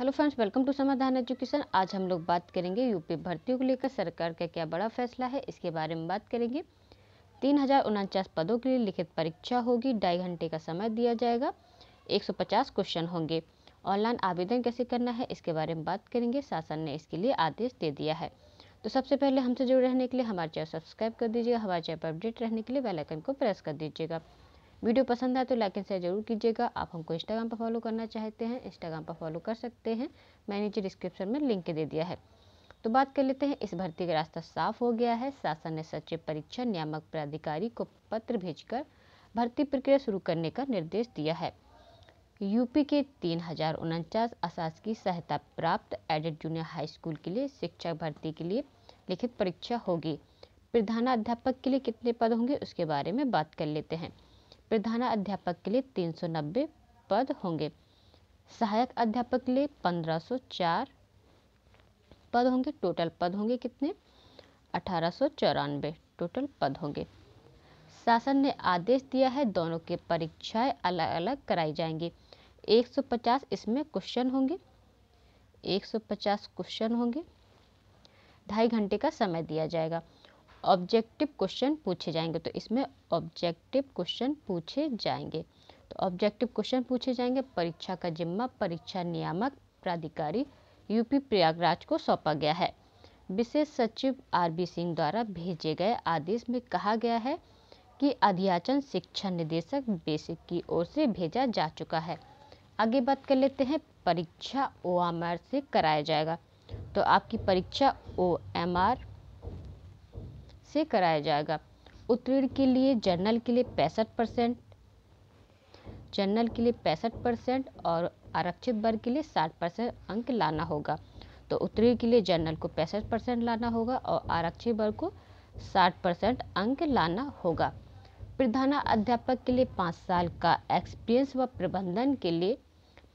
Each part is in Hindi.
hello friends welcome to Samadhan education आज हम लोग बात करेंगे यूपी भर्तियों को लेकर सरकार का क्या बड़ा फैसला है इसके बारे में बात करेंगे तीन पदों के लिए लिखित परीक्षा होगी ढाई घंटे का समय दिया जाएगा 150 क्वेश्चन होंगे ऑनलाइन आवेदन कैसे करना है इसके बारे में बात करेंगे शासन ने इसके लिए आदेश दे दिया है तो सबसे पहले हमसे जुड़े रहने के लिए हमारे चैनल सब्सक्राइब कर दीजिएगा हमारे चैनल पर अपडेट रहने के लिए बेलाइकन को प्रेस कर दीजिएगा वीडियो पसंद आए तो लाइक एंड शेयर जरूर कीजिएगा आप हमको इंस्टाग्राम पर फॉलो करना चाहते हैं इंस्टाग्राम पर फॉलो कर सकते हैं मैंने नीचे डिस्क्रिप्शन में लिंक दे दिया है तो बात कर लेते हैं इस भर्ती का रास्ता साफ हो गया है शासन ने सचिव परीक्षा नियामक प्राधिकारी को पत्र भेजकर भर्ती प्रक्रिया शुरू करने का निर्देश दिया है यूपी के तीन हजार उनचास अशासकीय सहायता प्राप्त एडेड जूनियर हाई स्कूल के लिए शिक्षक भर्ती के लिए लिखित परीक्षा होगी प्रधानाध्यापक के लिए कितने पद होंगे उसके बारे में बात कर लेते हैं प्रधानाध्यापक के लिए 390 पद होंगे सहायक अध्यापक के लिए 1504 पद होंगे टोटल पद होंगे कितने अठारह टोटल पद होंगे शासन ने आदेश दिया है दोनों के परीक्षाएं अलग अलग कराई जाएंगी 150 इसमें क्वेश्चन होंगे 150 क्वेश्चन होंगे ढाई घंटे का समय दिया जाएगा ऑब्जेक्टिव क्वेश्चन पूछे जाएंगे तो इसमें ऑब्जेक्टिव क्वेश्चन पूछे जाएंगे तो ऑब्जेक्टिव क्वेश्चन पूछे जाएंगे परीक्षा का जिम्मा परीक्षा नियामक प्राधिकारी यूपी प्रयागराज को सौंपा गया है विशेष सचिव आरबी सिंह द्वारा भेजे गए आदेश में कहा गया है कि अध्याचन शिक्षा निदेशक बेसिक की ओर से भेजा जा चुका है आगे बात कर लेते हैं परीक्षा ओ से कराया जाएगा तो आपकी परीक्षा ओ एम आर से कराया जाएगा उत्तीर्ण के लिए जनरल के लिए पैंसठ परसेंट जनरल के लिए पैंसठ परसेंट और आरक्षित वर्ग के लिए साठ परसेंट अंक लाना होगा तो उत्तीर्ण के लिए जनरल को पैंसठ परसेंट लाना होगा और आरक्षित वर्ग को साठ परसेंट अंक लाना होगा प्रधाना अध्यापक के लिए पाँच साल का एक्सपीरियंस व प्रबंधन के लिए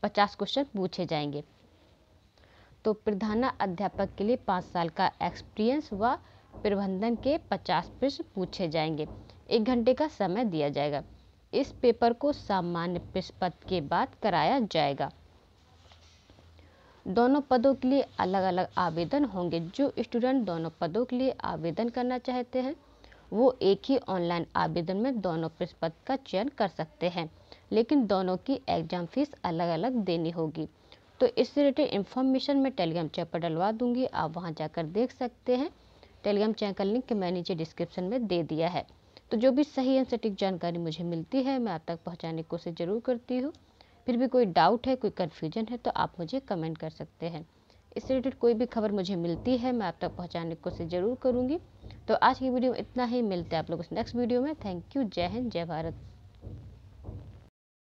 पचास क्वेश्चन पूछे जाएंगे तो प्रधाना अध्यापक के लिए पाँच साल का एक्सपीरियंस व प्रबंधन के 50 प्रश्न पूछे जाएंगे एक घंटे का समय दिया जाएगा इस पेपर को सामान्य प्रश्न पद के बाद कराया जाएगा दोनों पदों के लिए अलग अलग आवेदन होंगे जो स्टूडेंट दोनों पदों के लिए आवेदन करना चाहते हैं वो एक ही ऑनलाइन आवेदन में दोनों प्रश्न पद का चयन कर सकते हैं लेकिन दोनों की एग्जाम फीस अलग अलग देनी होगी तो इससे रिलेटेड इन्फॉर्मेशन मैं टेलीग्राम चैनल डलवा दूंगी आप वहां जाकर देख सकते हैं टेलीग्राम चैनल का लिंक मैं नीचे डिस्क्रिप्शन में दे दिया है तो जो भी सही एंड सटीक जानकारी मुझे मिलती है मैं आप तक पहुँचाने की कोशिश ज़रूर करती हूँ फिर भी कोई डाउट है कोई कन्फ्यूजन है तो आप मुझे कमेंट कर सकते हैं इससे रिलेटेड कोई भी खबर मुझे मिलती है मैं आप तक पहुँचाने की कोशिश ज़रूर करूँगी तो आज की वीडियो में इतना ही मिलते हैं आप लोग से नेक्स्ट वीडियो में थैंक यू जय हिंद जय भारत